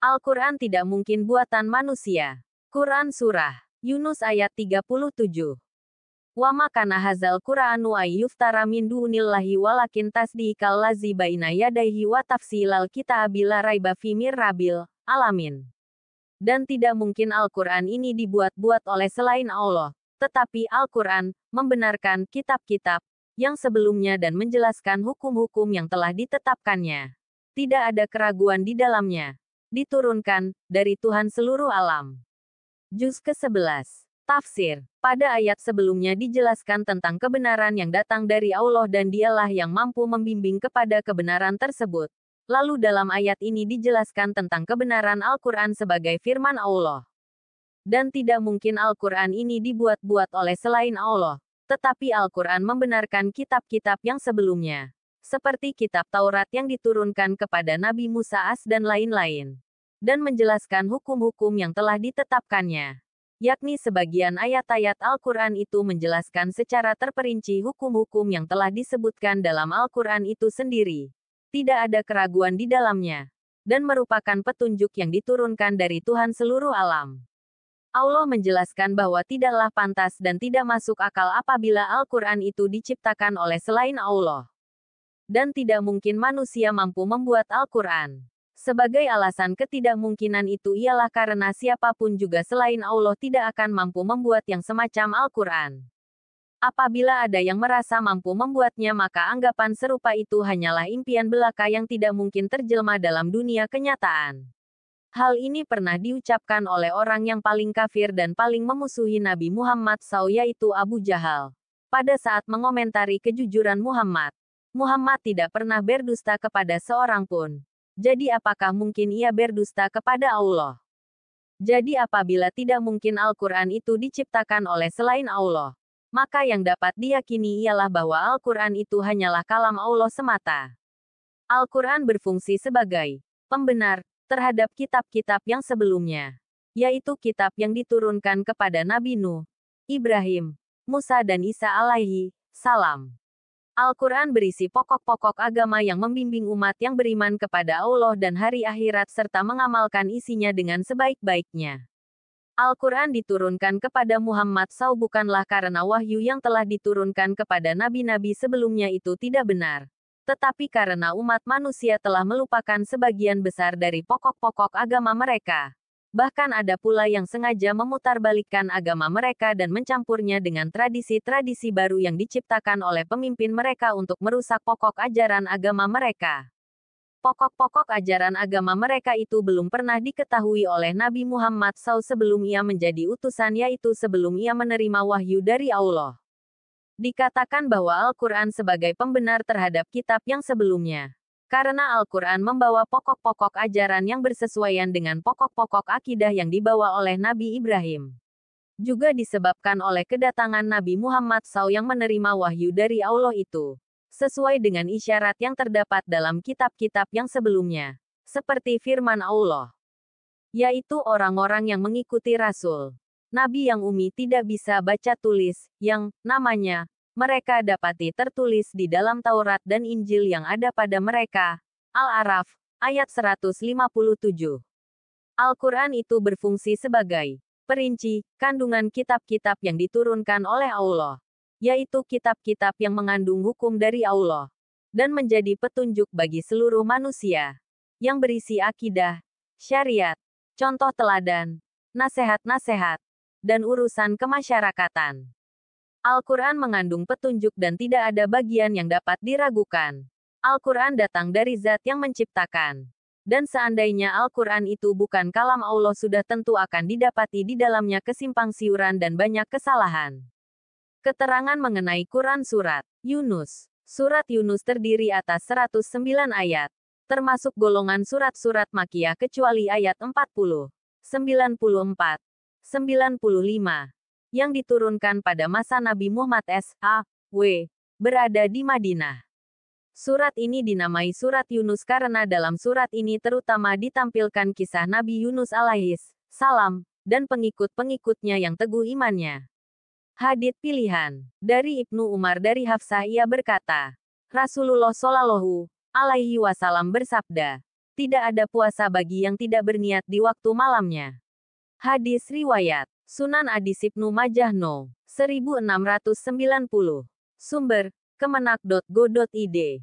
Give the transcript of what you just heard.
Al-Quran tidak mungkin buatan manusia. Quran Surah Yunus ayat 37 Wa makana hazal Qur'anu yuftara min dunillahi walakin tasdiqal lazi baina yadaihi wa tafsilal kitabi la raiba fi rabil alamin. Dan tidak mungkin Al-Qur'an ini dibuat-buat oleh selain Allah, tetapi Al-Qur'an membenarkan kitab-kitab yang sebelumnya dan menjelaskan hukum-hukum yang telah ditetapkannya. Tidak ada keraguan di dalamnya diturunkan dari Tuhan seluruh alam. Juz ke-11. Tafsir. Pada ayat sebelumnya dijelaskan tentang kebenaran yang datang dari Allah dan dialah yang mampu membimbing kepada kebenaran tersebut. Lalu dalam ayat ini dijelaskan tentang kebenaran Al-Quran sebagai firman Allah. Dan tidak mungkin Al-Quran ini dibuat-buat oleh selain Allah. Tetapi Al-Quran membenarkan kitab-kitab yang sebelumnya. Seperti kitab Taurat yang diturunkan kepada Nabi Musa As dan lain-lain dan menjelaskan hukum-hukum yang telah ditetapkannya. Yakni sebagian ayat-ayat Al-Quran itu menjelaskan secara terperinci hukum-hukum yang telah disebutkan dalam Al-Quran itu sendiri. Tidak ada keraguan di dalamnya. Dan merupakan petunjuk yang diturunkan dari Tuhan seluruh alam. Allah menjelaskan bahwa tidaklah pantas dan tidak masuk akal apabila Al-Quran itu diciptakan oleh selain Allah. Dan tidak mungkin manusia mampu membuat Al-Quran. Sebagai alasan ketidakmungkinan itu ialah karena siapapun juga selain Allah tidak akan mampu membuat yang semacam Al-Quran. Apabila ada yang merasa mampu membuatnya maka anggapan serupa itu hanyalah impian belaka yang tidak mungkin terjelma dalam dunia kenyataan. Hal ini pernah diucapkan oleh orang yang paling kafir dan paling memusuhi Nabi Muhammad SAW yaitu Abu Jahal. Pada saat mengomentari kejujuran Muhammad, Muhammad tidak pernah berdusta kepada seorang pun. Jadi apakah mungkin ia berdusta kepada Allah? Jadi apabila tidak mungkin Al-Quran itu diciptakan oleh selain Allah, maka yang dapat diyakini ialah bahwa Al-Quran itu hanyalah kalam Allah semata. Al-Quran berfungsi sebagai pembenar terhadap kitab-kitab yang sebelumnya, yaitu kitab yang diturunkan kepada Nabi Nuh, Ibrahim, Musa dan Isa alaihi salam. Al-Quran berisi pokok-pokok agama yang membimbing umat yang beriman kepada Allah dan hari akhirat serta mengamalkan isinya dengan sebaik-baiknya. Al-Quran diturunkan kepada Muhammad SAW bukanlah karena wahyu yang telah diturunkan kepada nabi-nabi sebelumnya itu tidak benar. Tetapi karena umat manusia telah melupakan sebagian besar dari pokok-pokok agama mereka. Bahkan ada pula yang sengaja memutarbalikkan agama mereka dan mencampurnya dengan tradisi-tradisi baru yang diciptakan oleh pemimpin mereka untuk merusak pokok ajaran agama mereka. Pokok-pokok ajaran agama mereka itu belum pernah diketahui oleh Nabi Muhammad SAW sebelum ia menjadi utusan yaitu sebelum ia menerima wahyu dari Allah. Dikatakan bahwa Al-Quran sebagai pembenar terhadap kitab yang sebelumnya karena Al-Quran membawa pokok-pokok ajaran yang bersesuaian dengan pokok-pokok akidah yang dibawa oleh Nabi Ibrahim. Juga disebabkan oleh kedatangan Nabi Muhammad SAW yang menerima wahyu dari Allah itu, sesuai dengan isyarat yang terdapat dalam kitab-kitab yang sebelumnya, seperti firman Allah, yaitu orang-orang yang mengikuti Rasul. Nabi yang umi tidak bisa baca tulis, yang namanya mereka dapati tertulis di dalam Taurat dan Injil yang ada pada mereka. Al-Araf, ayat 157. Al-Quran itu berfungsi sebagai perinci kandungan kitab-kitab yang diturunkan oleh Allah, yaitu kitab-kitab yang mengandung hukum dari Allah, dan menjadi petunjuk bagi seluruh manusia, yang berisi akidah, syariat, contoh teladan, nasihat nasehat dan urusan kemasyarakatan. Al-Quran mengandung petunjuk dan tidak ada bagian yang dapat diragukan. Al-Quran datang dari zat yang menciptakan. Dan seandainya Al-Quran itu bukan kalam Allah sudah tentu akan didapati di dalamnya kesimpang siuran dan banyak kesalahan. Keterangan mengenai Quran Surat Yunus Surat Yunus terdiri atas 109 ayat, termasuk golongan surat-surat makiyah kecuali ayat 40, 94, 95, yang diturunkan pada masa Nabi Muhammad S.A.W. berada di Madinah. Surat ini dinamai Surat Yunus karena dalam surat ini terutama ditampilkan kisah Nabi Yunus alaihis salam dan pengikut-pengikutnya yang teguh imannya. Hadit pilihan dari Ibnu Umar dari Hafsah ia berkata, Rasulullah Shallallahu alaihi wasallam bersabda, tidak ada puasa bagi yang tidak berniat di waktu malamnya. Hadis riwayat Sunan Adi Sipnu Majahno, 1690. Sumber, kemenak.go.id